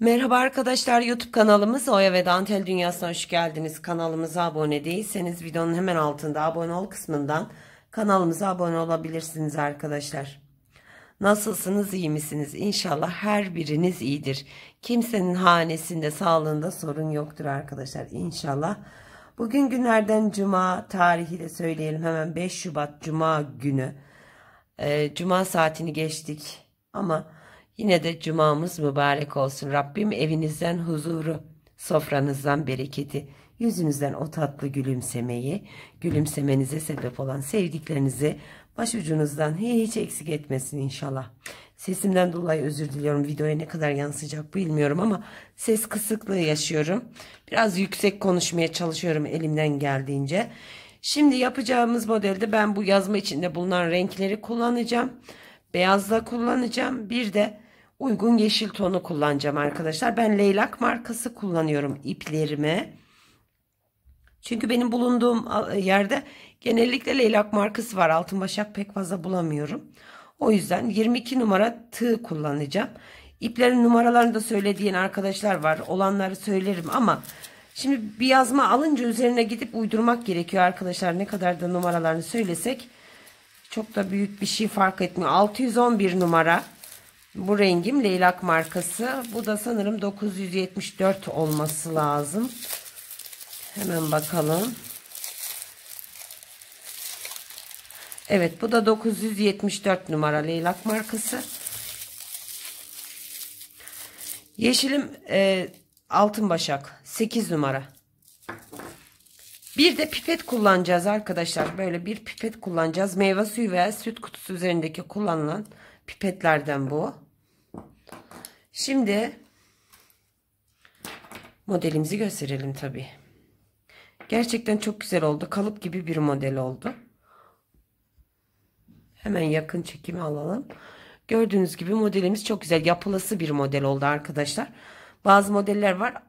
Merhaba arkadaşlar YouTube kanalımız Oya ve Dantel Dünyası'na hoş geldiniz. Kanalımıza abone değilseniz videonun hemen altında abone ol kısmından kanalımıza abone olabilirsiniz arkadaşlar. Nasılsınız iyi misiniz? İnşallah her biriniz iyidir. Kimsenin hanesinde sağlığında sorun yoktur arkadaşlar İnşallah. Bugün günlerden cuma tarihi de söyleyelim hemen 5 Şubat cuma günü. Ee, cuma saatini geçtik ama Yine de cumamız mübarek olsun. Rabbim evinizden huzuru, sofranızdan bereketi, yüzünüzden o tatlı gülümsemeyi, gülümsemenize sebep olan sevdiklerinizi başucunuzdan hiç eksik etmesin inşallah. Sesimden dolayı özür diliyorum. Videoya ne kadar yansıyacak bilmiyorum ama ses kısıklığı yaşıyorum. Biraz yüksek konuşmaya çalışıyorum elimden geldiğince. Şimdi yapacağımız modelde ben bu yazma içinde bulunan renkleri kullanacağım. Beyazla kullanacağım. Bir de uygun yeşil tonu kullanacağım arkadaşlar. Ben leylak markası kullanıyorum iplerimi. Çünkü benim bulunduğum yerde genellikle leylak markası var. Altın başak pek fazla bulamıyorum. O yüzden 22 numara tığ kullanacağım. İplerin numaralarını da söylediğin arkadaşlar var. Olanları söylerim ama şimdi bir yazma alınca üzerine gidip uydurmak gerekiyor arkadaşlar. Ne kadar da numaralarını söylesek çok da büyük bir şey fark etmiyor. 611 numara bu rengim leylak markası. Bu da sanırım 974 olması lazım. Hemen bakalım. Evet bu da 974 numara leylak markası. Yeşilim e, altın başak 8 numara. Bir de pipet kullanacağız arkadaşlar. Böyle bir pipet kullanacağız. Meyve suyu veya süt kutusu üzerindeki kullanılan pipetlerden bu. Şimdi modelimizi gösterelim tabi. Gerçekten çok güzel oldu. Kalıp gibi bir model oldu. Hemen yakın çekimi alalım. Gördüğünüz gibi modelimiz çok güzel. Yapılası bir model oldu arkadaşlar. Bazı modeller var.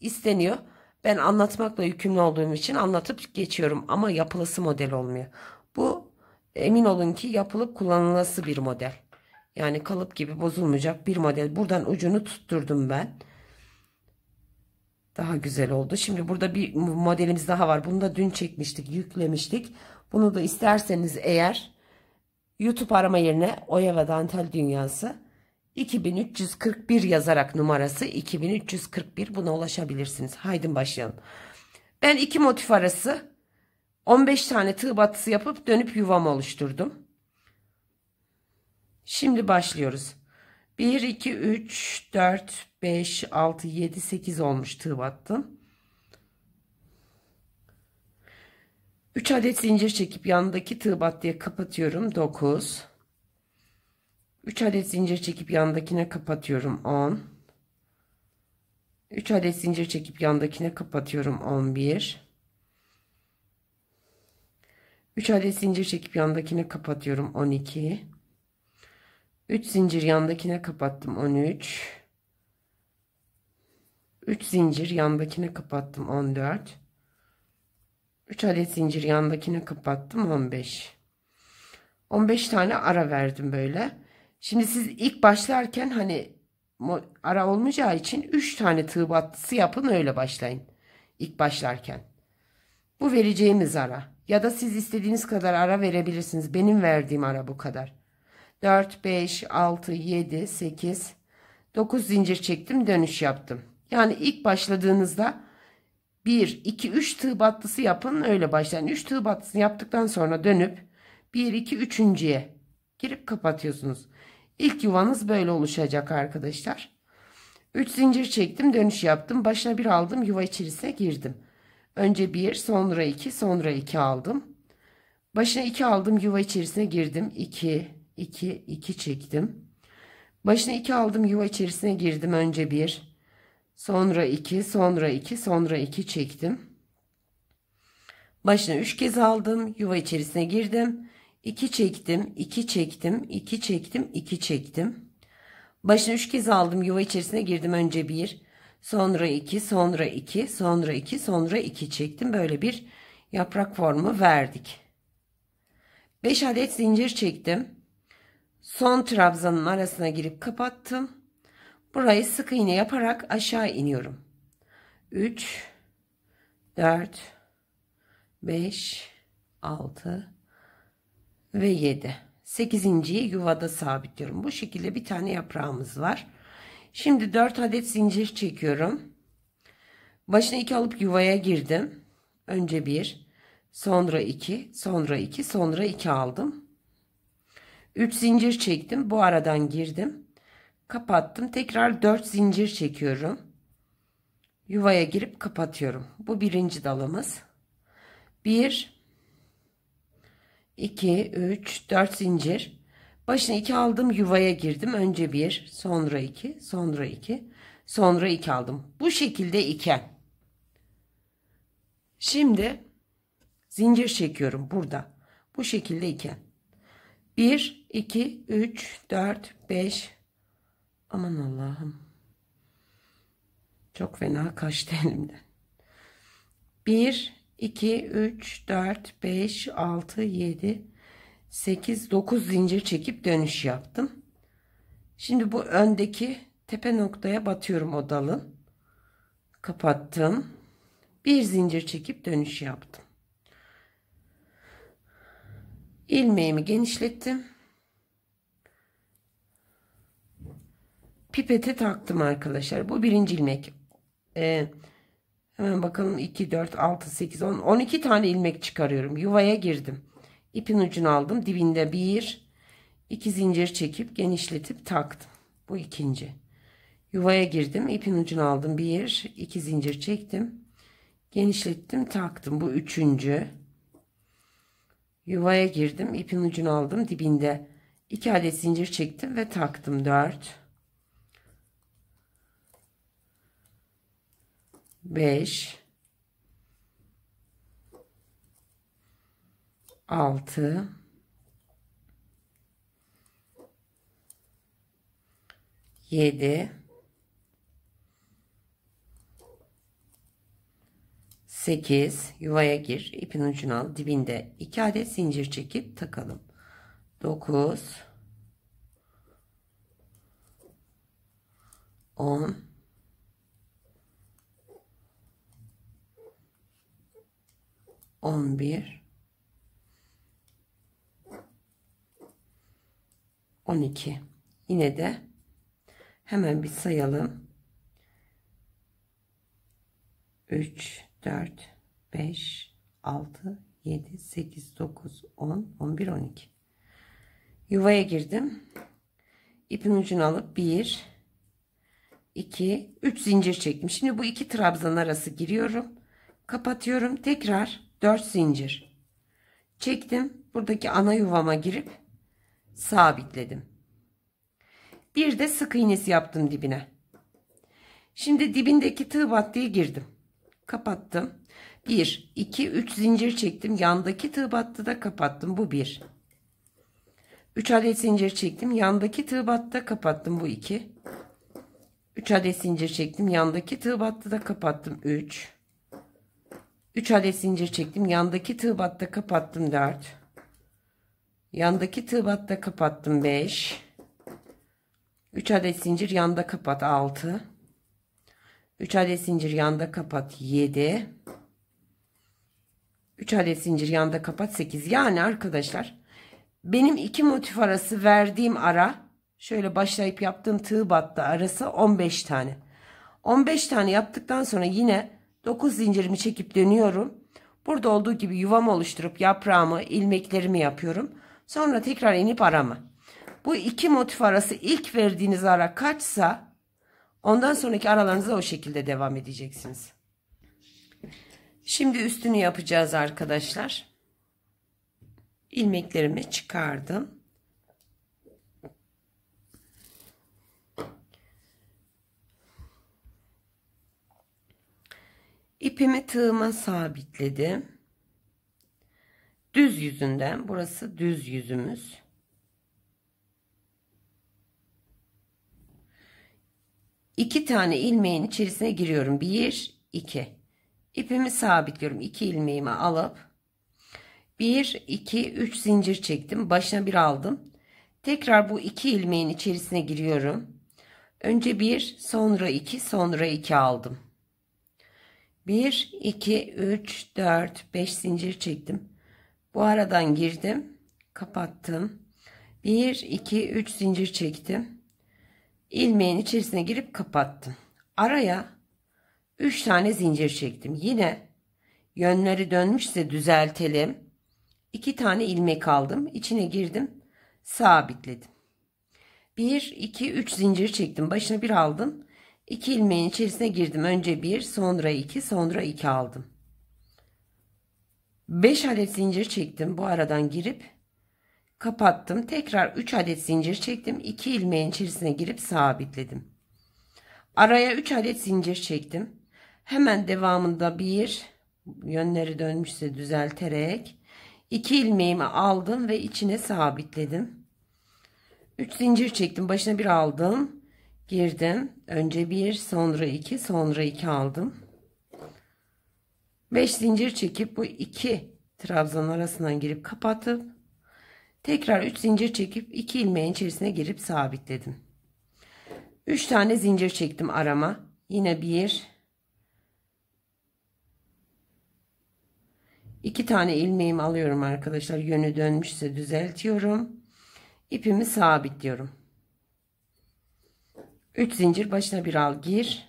isteniyor. Ben anlatmakla yükümlü olduğum için anlatıp geçiyorum. Ama yapılası model olmuyor. Bu emin olun ki yapılıp kullanılası bir model. Yani kalıp gibi bozulmayacak bir model. Buradan ucunu tutturdum ben. Daha güzel oldu. Şimdi burada bir modelimiz daha var. Bunu da dün çekmiştik, yüklemiştik. Bunu da isterseniz eğer YouTube arama yerine Oya ve Dantel Dünyası 2341 yazarak numarası 2341 buna ulaşabilirsiniz. Haydi başlayalım. Ben iki motif arası 15 tane tığ batısı yapıp dönüp yuvam oluşturdum. Şimdi başlıyoruz. 1, 2, 3, 4, 5, 6, 7, 8 olmuş tığ battım. 3 adet zincir çekip yanındaki tığ battıya kapatıyorum. 9. 3 adet zincir çekip yandakine kapatıyorum. 10. 3 adet zincir çekip yandakine kapatıyorum. 11. 3 adet zincir çekip yandakine kapatıyorum. 12. 3 zincir yandakine kapattım 13 3 zincir yandakine kapattım 14 3 adet zincir yandakine kapattım 15 15 tane ara verdim böyle şimdi siz ilk başlarken hani ara olmayacağı için 3 tane tığ battısı yapın öyle başlayın ilk başlarken bu vereceğimiz ara ya da siz istediğiniz kadar ara verebilirsiniz benim verdiğim ara bu kadar 4, 5, 6, 7, 8, 9 zincir çektim dönüş yaptım. Yani ilk başladığınızda 1, 2, 3 tığ battısı yapın öyle başlayın. 3 tığ battısını yaptıktan sonra dönüp 1, 2, 3.ye girip kapatıyorsunuz. İlk yuvanız böyle oluşacak arkadaşlar. 3 zincir çektim dönüş yaptım. Başına bir aldım yuva içerisine girdim. Önce 1 sonra 2 sonra 2 aldım. Başına 2 aldım yuva içerisine girdim. 2 2, 2 çektim. Başına 2 aldım yuva içerisine girdim. Önce 1, sonra 2, sonra 2, sonra 2 çektim. Başına 3 kez aldım. Yuva içerisine girdim. 2 çektim, 2 çektim, 2 çektim, 2 çektim. Başına 3 kez aldım. Yuva içerisine girdim. Önce 1, sonra 2, sonra 2, sonra 2, sonra 2 çektim. Böyle bir yaprak formu verdik. 5 adet zincir çektim son trabzanın arasına girip kapattım. Burayı sık iğne yaparak aşağı iniyorum. 3 4 5 6 ve 7. 8.yi yuvada sabitliyorum. Bu şekilde bir tane yaprağımız var. Şimdi 4 adet zincir çekiyorum. Başına 2 alıp yuvaya girdim. Önce 1, sonra 2, sonra 2, sonra 2 aldım. 3 zincir çektim. Bu aradan girdim. Kapattım. Tekrar 4 zincir çekiyorum. Yuvaya girip kapatıyorum. Bu birinci dalımız. 1 2 3 4 zincir. Başına 2 aldım. Yuvaya girdim. Önce 1, sonra 2, sonra 2, sonra 2 aldım. Bu şekilde 2. Şimdi zincir çekiyorum burada. Bu şekilde 2. 1, 2, 3, 4, 5. Aman Allah'ım. Çok fena kaçtı elimden. 1, 2, 3, 4, 5, 6, 7, 8, 9 zincir çekip dönüş yaptım. Şimdi bu öndeki tepe noktaya batıyorum o dalın. Kapattım. Bir zincir çekip dönüş yaptım ilmeğimi genişlettim. Pipete taktım arkadaşlar. Bu birinci ilmek. Ee, hemen bakalım 2, 4, 6, 8, 10, 12 tane ilmek çıkarıyorum. Yuvaya girdim. İpin ucunu aldım. Dibinde bir, iki zincir çekip genişletip taktım. Bu ikinci. Yuvaya girdim. ipin ucunu aldım. Bir, iki zincir çektim. Genişlettim taktım. Bu üçüncü. Yuvaya girdim. ipin ucunu aldım dibinde. 2 adet zincir çektim ve taktım 4 5 6 7 8 yuvaya gir ipin ucunu al dibinde 2 adet zincir çekip takalım 9 10 11 12 yine de hemen bir sayalım 3 4, 5, 6, 7, 8, 9, 10, 11, 12. Yuvaya girdim. ipin ucunu alıp 1, 2, 3 zincir çektim. Şimdi bu iki trabzan arası giriyorum. Kapatıyorum. Tekrar 4 zincir. Çektim. Buradaki ana yuvama girip sabitledim. Bir de sık iğnesi yaptım dibine. Şimdi dibindeki tığ battıyı girdim kapattım. 1, 2, 3 zincir çektim. Yandaki tığ battı da kapattım. Bu 1. 3 adet zincir çektim. Yandaki tığ battı da kapattım. Bu 2. 3 adet zincir çektim. Yandaki tığ battı da kapattım. 3. 3 adet zincir çektim. Yandaki tığ battı da kapattım. 4. Yandaki tığ battı da kapattım. 5. 3 adet zincir yanda kapat. 6. 3 adet zincir yanda kapat 7 3 adet zincir yanda kapat 8 yani arkadaşlar benim iki motif arası verdiğim ara şöyle başlayıp yaptığım tığ battı arası 15 tane 15 tane yaptıktan sonra yine 9 zincirimi çekip dönüyorum burada olduğu gibi yuvam oluşturup yaprağımı ilmeklerimi yapıyorum sonra tekrar inip arama bu iki motif arası ilk verdiğiniz ara kaçsa Ondan sonraki aralarınıza o şekilde devam edeceksiniz. Şimdi üstünü yapacağız arkadaşlar. İlmeklerimi çıkardım. İpimi tığıma sabitledim. Düz yüzünden burası düz yüzümüz. 2 tane ilmeğin içerisine giriyorum. 1 2. İpimi sabitliyorum. 2 ilmeğimi alıp 1 2 3 zincir çektim. Başına bir aldım. Tekrar bu 2 ilmeğin içerisine giriyorum. Önce 1, sonra 2, sonra 2 aldım. 1 2 3 4 5 zincir çektim. Bu aradan girdim. Kapattım. 1 2 3 zincir çektim ilmeğin içerisine girip kapattım. Araya 3 tane zincir çektim. Yine yönleri dönmüşse düzeltelim. 2 tane ilmek aldım. İçine girdim. Sabitledim. 1, 2, 3 zincir çektim. Başına bir aldım. 2 ilmeğin içerisine girdim. Önce 1, sonra 2, sonra 2 aldım. 5 adet zincir çektim. Bu aradan girip Kapattım. Tekrar 3 adet zincir çektim. 2 ilmeğin içerisine girip sabitledim. Araya 3 adet zincir çektim. Hemen devamında bir yönleri dönmüşse düzelterek 2 ilmeğimi aldım ve içine sabitledim. 3 zincir çektim. Başına bir aldım. Girdim. Önce bir, sonra iki, sonra iki aldım. 5 zincir çekip bu iki trabzan arasından girip kapatıp Tekrar 3 zincir çekip 2 ilmeğin içerisine girip sabitledim. 3 tane zincir çektim arama. Yine 1 2 tane ilmeğimi alıyorum arkadaşlar. Yönü dönmüşse düzeltiyorum. İpimi sabitliyorum. 3 zincir başına bir al gir.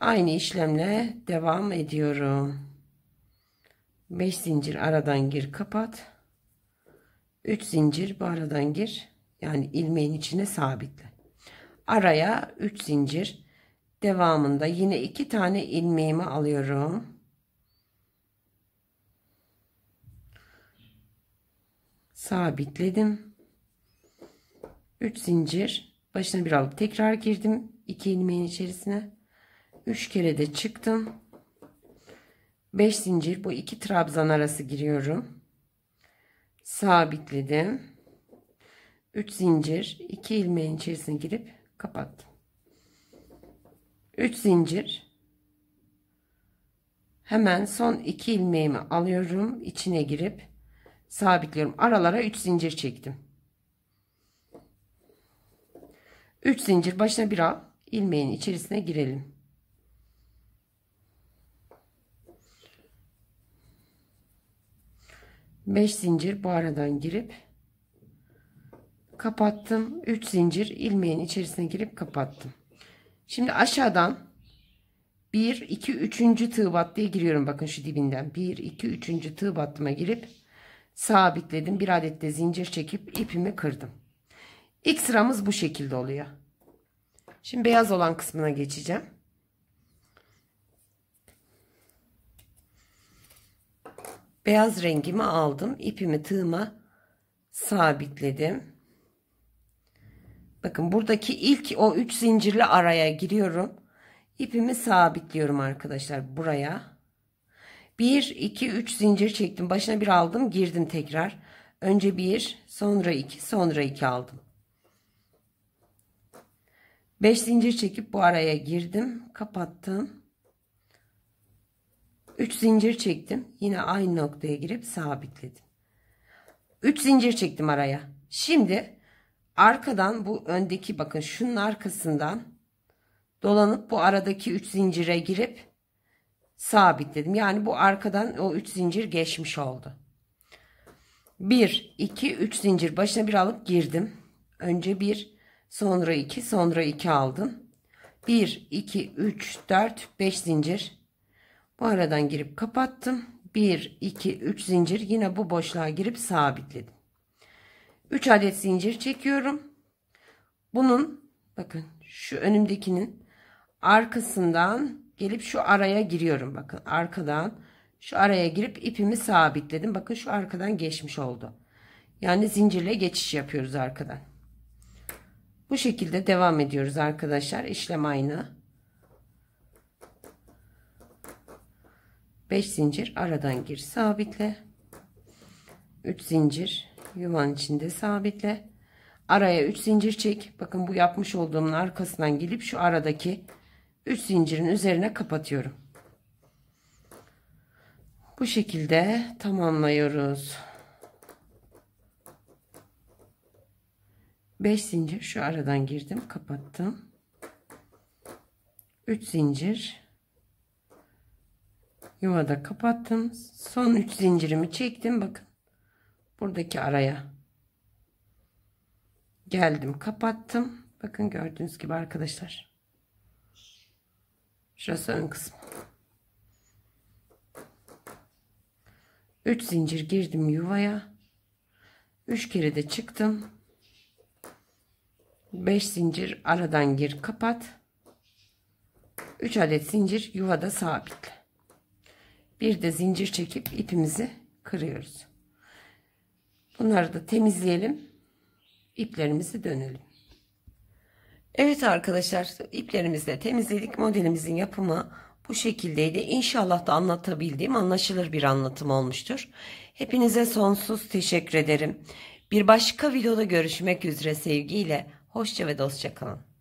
Aynı işlemle devam ediyorum. 5 zincir aradan gir kapat. 3 zincir bu aradan gir. Yani ilmeğin içine sabitle. Araya 3 zincir. Devamında yine 2 tane ilmeğimi alıyorum. Sabitledim. 3 zincir. Başına bir alıp tekrar girdim. 2 ilmeğin içerisine. 3 kere de çıktım. 5 zincir bu 2 trabzan arası giriyorum sabitledim. 3 zincir 2 ilmeğin içerisine girip kapattım. 3 zincir hemen son 2 ilmeğimi alıyorum içine girip sabitliyorum aralara 3 zincir çektim 3 zincir başına bir al ilmeğin içerisine girelim 5 zincir bu aradan girip kapattım 3 zincir ilmeğin içerisine girip kapattım şimdi aşağıdan 1 2 3. tığ battıya giriyorum bakın şu dibinden 1 2 3. tığ battıma girip sabitledim bir adet de zincir çekip ipimi kırdım İlk sıramız bu şekilde oluyor şimdi beyaz olan kısmına geçeceğim Beyaz rengimi aldım. ipimi tığıma sabitledim. Bakın buradaki ilk o 3 zincirli araya giriyorum. İpimi sabitliyorum arkadaşlar buraya. 1 2 3 zincir çektim. Başına bir aldım, girdim tekrar. Önce 1, sonra 2, sonra 2 aldım. 5 zincir çekip bu araya girdim, kapattım. 3 zincir çektim. Yine aynı noktaya girip sabitledim. 3 zincir çektim araya. Şimdi arkadan bu öndeki bakın şunun arkasından dolanıp bu aradaki 3 zincire girip sabitledim. Yani bu arkadan o 3 zincir geçmiş oldu. 1 2 3 zincir başına bir alıp girdim. Önce 1 sonra 2 sonra 2 aldım. 1 2 3 4 5 zincir bu aradan girip kapattım. 1, 2, 3 zincir yine bu boşluğa girip sabitledim. 3 adet zincir çekiyorum. Bunun bakın şu önümdekinin arkasından gelip şu araya giriyorum. Bakın arkadan şu araya girip ipimi sabitledim. Bakın şu arkadan geçmiş oldu. Yani zincirle geçiş yapıyoruz arkadan. Bu şekilde devam ediyoruz arkadaşlar. İşlem aynı. 5 zincir aradan gir sabitle 3 zincir yuvanın içinde sabitle araya 3 zincir çek bakın bu yapmış olduğumun arkasından gelip şu aradaki 3 zincirin üzerine kapatıyorum bu şekilde tamamlıyoruz 5 zincir şu aradan girdim kapattım 3 zincir yuvada kapattım son 3 zincirimi çektim bakın buradaki araya geldim kapattım bakın gördüğünüz gibi arkadaşlar şurası ön kısmı 3 zincir girdim yuvaya 3 kere de çıktım 5 zincir aradan gir kapat 3 adet zincir yuvada sabitle bir de zincir çekip ipimizi kırıyoruz. Bunları da temizleyelim. İplerimizi dönelim. Evet arkadaşlar iplerimizle temizledik. Modelimizin yapımı bu şekildeydi. İnşallah da anlatabildiğim anlaşılır bir anlatım olmuştur. Hepinize sonsuz teşekkür ederim. Bir başka videoda görüşmek üzere sevgiyle. Hoşça ve dostça kalın.